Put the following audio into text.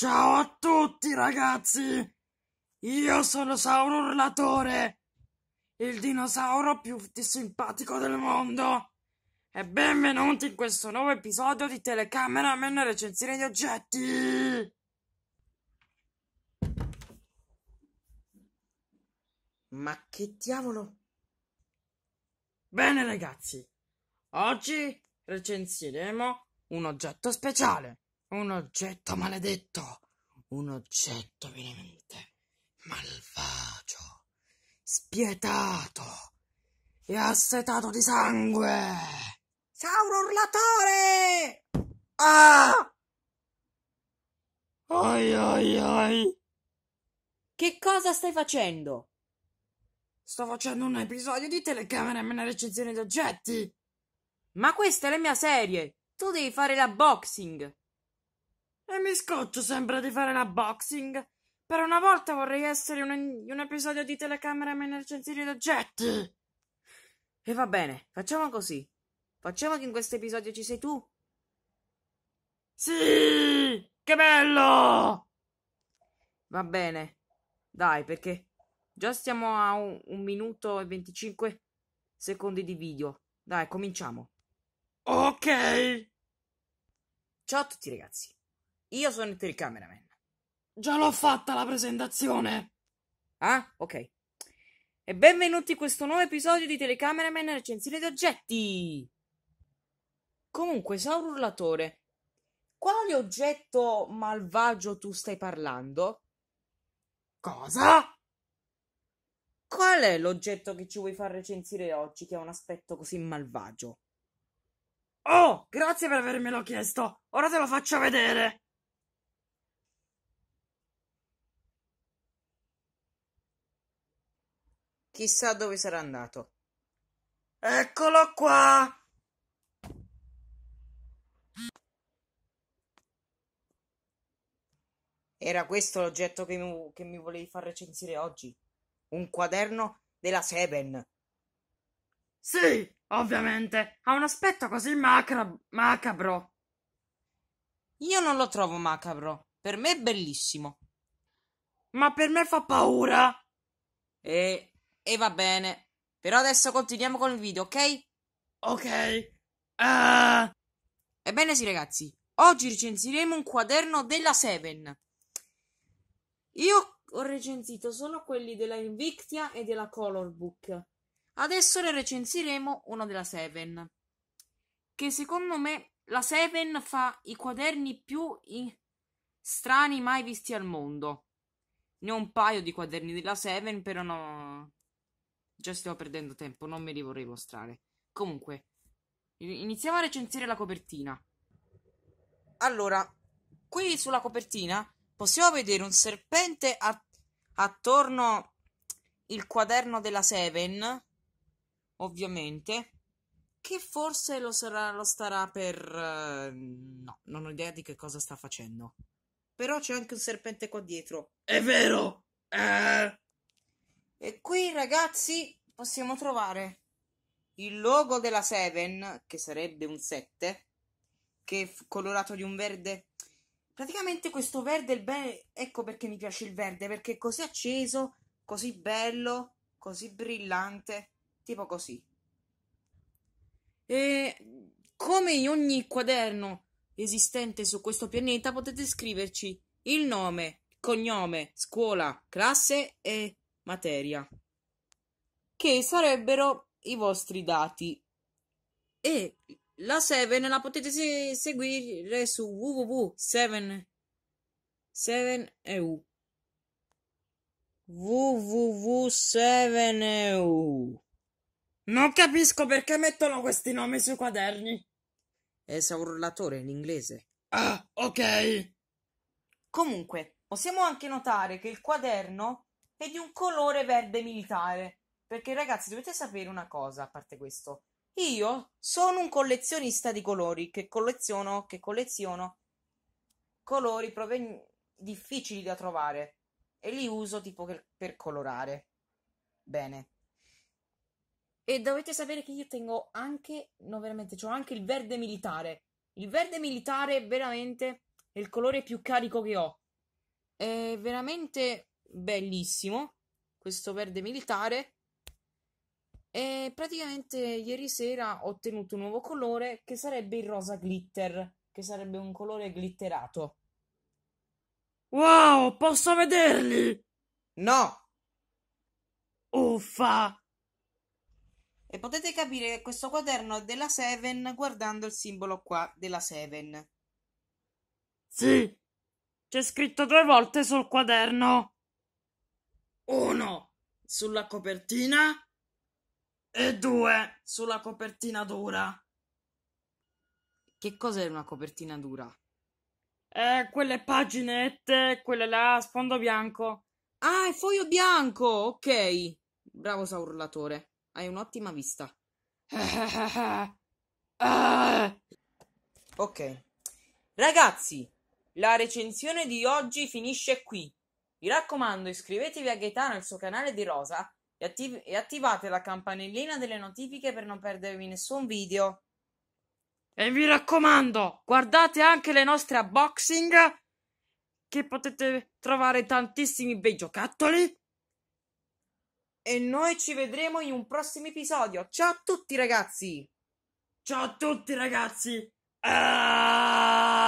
Ciao a tutti ragazzi! Io sono Sauro Urlatore, il dinosauro più simpatico del mondo. E benvenuti in questo nuovo episodio di Telecamera Men Recensione di Oggetti. Ma che diavolo? Bene ragazzi, oggi recensiremo un oggetto speciale un oggetto maledetto, un oggetto veramente malvagio, spietato e assetato di sangue. Sauro urlatore! Ah! Ai ai ai! Che cosa stai facendo? Sto facendo un episodio di telecamera e me recensione di oggetti. Ma questa è la mia serie. Tu devi fare la boxing. E mi scoccio sempre di fare una boxing. Per una volta vorrei essere un, un episodio di telecamera emergenziale da jet. E va bene, facciamo così. Facciamo che in questo episodio ci sei tu. Sì! Che bello! Va bene. Dai, perché già stiamo a un, un minuto e 25 secondi di video. Dai, cominciamo. Ok. Ciao a tutti ragazzi. Io sono il telecameraman. Già l'ho fatta la presentazione! Ah, ok. E benvenuti in questo nuovo episodio di Telecameraman recensione di oggetti! Comunque, Sauro Urlatore, quale oggetto malvagio tu stai parlando? Cosa? Qual è l'oggetto che ci vuoi far recensire oggi che ha un aspetto così malvagio? Oh, grazie per avermelo chiesto! Ora te lo faccio vedere! Chissà dove sarà andato. Eccolo qua! Era questo l'oggetto che mi, che mi volevi far recensire oggi? Un quaderno della Seven. Sì, ovviamente. Ha un aspetto così macra- macabro. Io non lo trovo macabro. Per me è bellissimo. Ma per me fa paura. E e va bene. Però adesso continuiamo con il video, ok? Ok. Uh... Ebbene sì ragazzi, oggi recensiremo un quaderno della Seven. Io ho recensito solo quelli della Invictia e della Colorbook. Adesso ne recensiremo uno della Seven. Che secondo me la Seven fa i quaderni più in... strani mai visti al mondo. Ne ho un paio di quaderni della Seven, però no, Già stiamo perdendo tempo, non me li vorrei mostrare. Comunque, iniziamo a recensire la copertina. Allora, qui sulla copertina possiamo vedere un serpente a- attorno il quaderno della Seven, ovviamente, che forse lo, sarà, lo starà per... Uh, no, non ho idea di che cosa sta facendo. Però c'è anche un serpente qua dietro. È vero! Eh! E qui, ragazzi, possiamo trovare il logo della Seven, che sarebbe un 7, che è colorato di un verde. Praticamente questo verde, il be- ecco perché mi piace il verde, perché è così acceso, così bello, così brillante, tipo così. E come in ogni quaderno esistente su questo pianeta potete scriverci il nome, cognome, scuola, classe e materia, che sarebbero i vostri dati. E la 7 la potete se- seguire su www.7eu www.7eu Non capisco perché mettono questi nomi sui quaderni. È Esaurulatore in inglese. Ah, ok. Comunque, possiamo anche notare che il quaderno e di un colore verde militare. Perché ragazzi, dovete sapere una cosa, a parte questo. Io sono un collezionista di colori, che colleziono, che colleziono colori proven- difficili da trovare e li uso tipo per colorare. Bene. E dovete sapere che io tengo anche, no veramente, ho cioè anche il verde militare. Il verde militare veramente è il colore più carico che ho. È veramente bellissimo, questo verde militare. E praticamente ieri sera ho ottenuto un nuovo colore che sarebbe il rosa glitter, che sarebbe un colore glitterato. Wow, posso vederli? No! Uffa! E potete capire che questo quaderno è della Seven guardando il simbolo qua della Seven. Sì, c'è scritto due volte sul quaderno. Uno sulla copertina e due sulla copertina dura. Che cos'è una copertina dura? Eh, quelle paginette, quelle là, sfondo bianco. Ah, è foglio bianco, ok. Bravo saurlatore, hai un'ottima vista. ok. Ragazzi, la recensione di oggi finisce qui. Mi raccomando iscrivetevi a Gaetano al suo canale di Rosa e, attiv- e attivate la campanellina delle notifiche per non perdervi nessun video. E vi raccomando, guardate anche le nostre unboxing che potete trovare tantissimi bei giocattoli. E noi ci vedremo in un prossimo episodio. Ciao a tutti ragazzi! Ciao a tutti ragazzi! Ah!